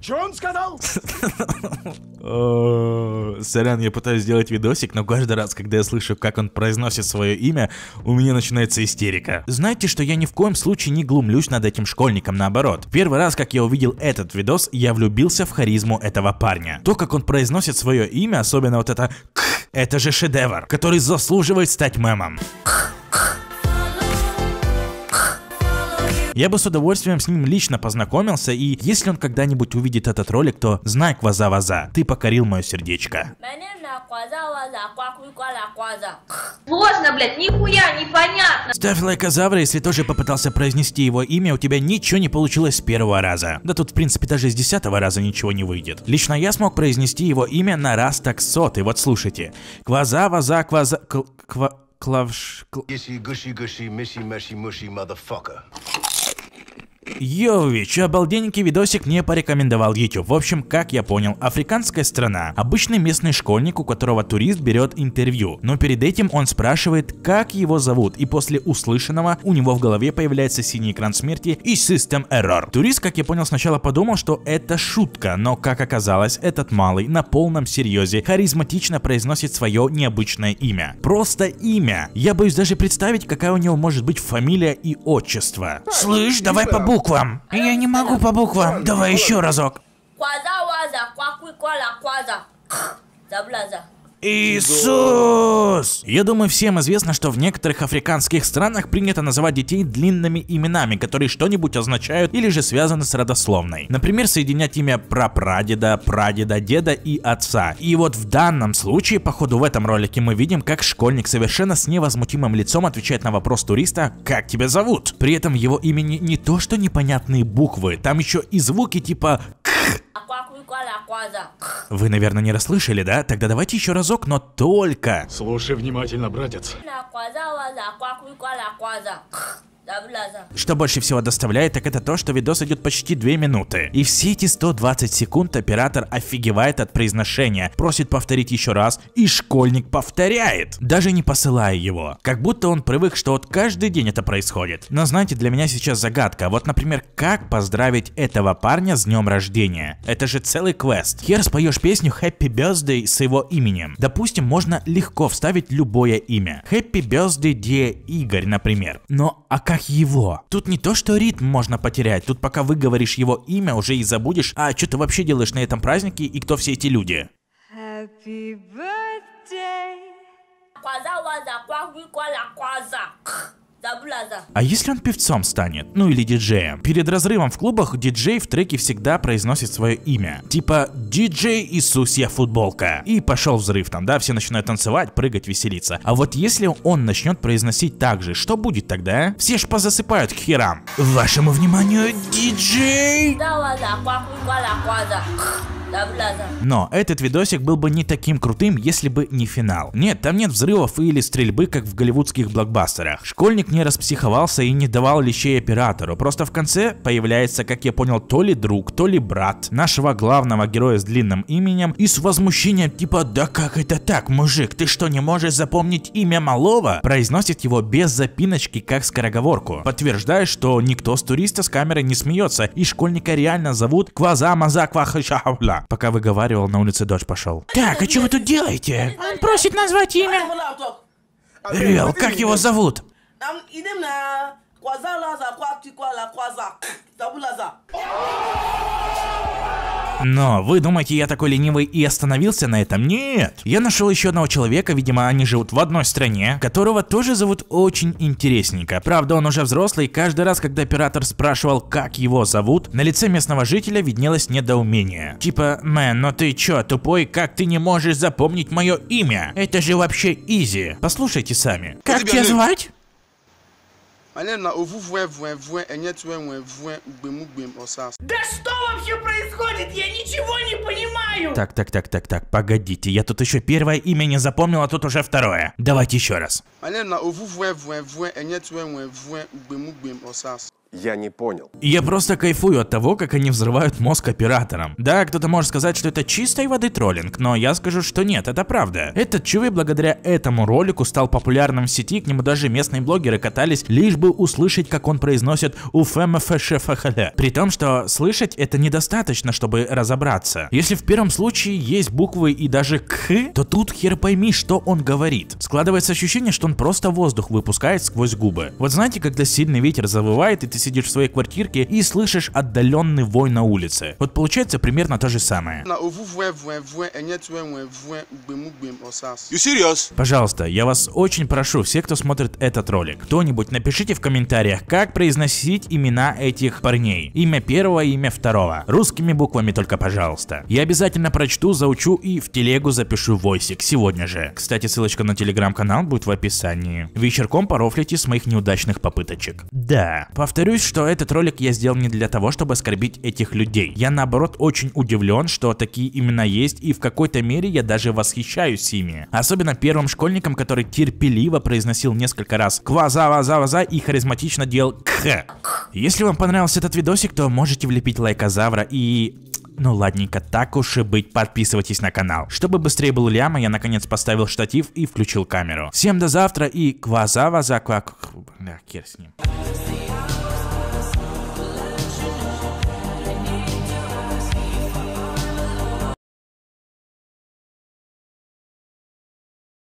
Че он сказал? Э, сорян, я пытаюсь сделать видосик, но каждый раз, когда я слышу, как он произносит свое имя, у меня начинается истерика. Знаете, что я ни в коем случае не глумлюсь над этим школьником, наоборот. Первый раз, как я увидел этот видос, я влюбился в харизму этого парня. То, как он произносит свое имя, особенно вот это «к», это же шедевр, который заслуживает стать мемом. Я бы с удовольствием с ним лично познакомился, и если он когда-нибудь увидит этот ролик, то знай, Кваза-Ваза, ты покорил мое сердечко. Сложно, блядь, нихуя, непонятно. Ставь лайк Казавра, если тоже попытался произнести его имя, у тебя ничего не получилось с первого раза. Да тут, в принципе, даже с десятого раза ничего не выйдет. Лично я смог произнести его имя на раз так сотый, вот слушайте. Кваза-Ваза, Кваза... Ква... Клавш... Кл... Йович, обалденненький видосик мне порекомендовал YouTube. В общем, как я понял, африканская страна. Обычный местный школьник, у которого турист берет интервью. Но перед этим он спрашивает, как его зовут. И после услышанного у него в голове появляется синий экран смерти и System Error. Турист, как я понял, сначала подумал, что это шутка. Но, как оказалось, этот малый на полном серьезе харизматично произносит свое необычное имя. Просто имя. Я боюсь даже представить, какая у него может быть фамилия и отчество. Слышь, давай типа. побудем буквам. Я не могу по буквам. Давай еще разок. Кваза-ваза, квакуй-квала-кваза. Заблаза. Иисус! Я думаю, всем известно, что в некоторых африканских странах принято называть детей длинными именами, которые что-нибудь означают или же связаны с родословной. Например, соединять имя прапрадеда, прадеда, деда и отца. И вот в данном случае, походу в этом ролике мы видим, как школьник совершенно с невозмутимым лицом отвечает на вопрос туриста «Как тебя зовут?». При этом его имени не то что непонятные буквы, там еще и звуки типа «К». Вы, наверное, не расслышали, да? Тогда давайте еще разок, но только... Слушай внимательно, братец. Что больше всего доставляет, так это то, что видос идет почти 2 минуты. И все эти 120 секунд оператор офигевает от произношения, просит повторить еще раз, и школьник повторяет, даже не посылая его. Как будто он привык, что вот каждый день это происходит. Но знаете, для меня сейчас загадка. Вот, например, как поздравить этого парня с днем рождения? Это же целый квест. Хер споешь песню Happy Birthday с его именем. Допустим, можно легко вставить любое имя. Happy Birthday, dear Игорь, например. Но а как его? Тут не то, что ритм можно потерять, тут пока выговоришь его имя, уже и забудешь, а что ты вообще делаешь на этом празднике и кто все эти люди? Happy birthday. А если он певцом станет, ну или диджеем? Перед разрывом в клубах диджей в треке всегда произносит свое имя. Типа «Диджей я футболка». И пошел взрыв там, да, все начинают танцевать, прыгать, веселиться. А вот если он начнет произносить так же, что будет тогда? А? Все ж позасыпают к херам. Вашему вниманию, диджей! Да ладно, но этот видосик был бы не таким крутым, если бы не финал. Нет, там нет взрывов или стрельбы, как в голливудских блокбастерах. Школьник не распсиховался и не давал лещей оператору, просто в конце появляется, как я понял, то ли друг, то ли брат нашего главного героя с длинным именем и с возмущением типа «Да как это так, мужик, ты что не можешь запомнить имя малого?» произносит его без запиночки, как скороговорку, подтверждая, что никто с туриста с камерой не смеется и школьника реально зовут Кваза Маза Квахашавла пока выговаривал, на улице дождь пошел. Так, а что вы тут делаете? Он просит назвать имя. Рел, как его зовут? Но вы думаете, я такой ленивый и остановился на этом? Нет! Я нашел еще одного человека, видимо, они живут в одной стране, которого тоже зовут очень интересненько. Правда, он уже взрослый, и каждый раз, когда оператор спрашивал, как его зовут, на лице местного жителя виднелось недоумение. Типа, мэн, но ты чё, тупой, как ты не можешь запомнить мое имя? Это же вообще изи. Послушайте сами. Как тебя звать? Да что вообще происходит? Я ничего не понимаю! Так, так, так, так, так, погодите, я тут еще первое имя не запомнил, а тут уже второе. Давайте еще раз я не понял. Я просто кайфую от того, как они взрывают мозг операторам. Да, кто-то может сказать, что это чистой воды троллинг, но я скажу, что нет, это правда. Этот Чуви благодаря этому ролику стал популярным в сети, к нему даже местные блогеры катались, лишь бы услышать, как он произносит «уфэмэфэшэфэхэлэ». При том, что слышать это недостаточно, чтобы разобраться. Если в первом случае есть буквы и даже «к», то тут хер пойми, что он говорит. Складывается ощущение, что он просто воздух выпускает сквозь губы. Вот знаете, когда сильный ветер завывает и ты ты сидишь в своей квартирке и слышишь отдаленный вой на улице. Вот получается примерно то же самое. Пожалуйста, я вас очень прошу, все, кто смотрит этот ролик, кто-нибудь напишите в комментариях, как произносить имена этих парней. Имя первого, имя второго. Русскими буквами только, пожалуйста. Я обязательно прочту, заучу и в телегу запишу войсик сегодня же. Кстати, ссылочка на телеграм-канал будет в описании. Вечерком порофлите с моих неудачных попыточек. Да, повторю повторюсь, что этот ролик я сделал не для того, чтобы оскорбить этих людей. Я наоборот очень удивлен, что такие имена есть и в какой-то мере я даже восхищаюсь ими. Особенно первым школьником, который терпеливо произносил несколько раз кваза-ваза-ваза и харизматично делал кх. Если вам понравился этот видосик, то можете влепить лайкозавра и... Ну ладненько, так уж и быть, подписывайтесь на канал. Чтобы быстрее был ляма, я наконец поставил штатив и включил камеру. Всем до завтра и кваза-ваза-квак... Бля, хер с ним.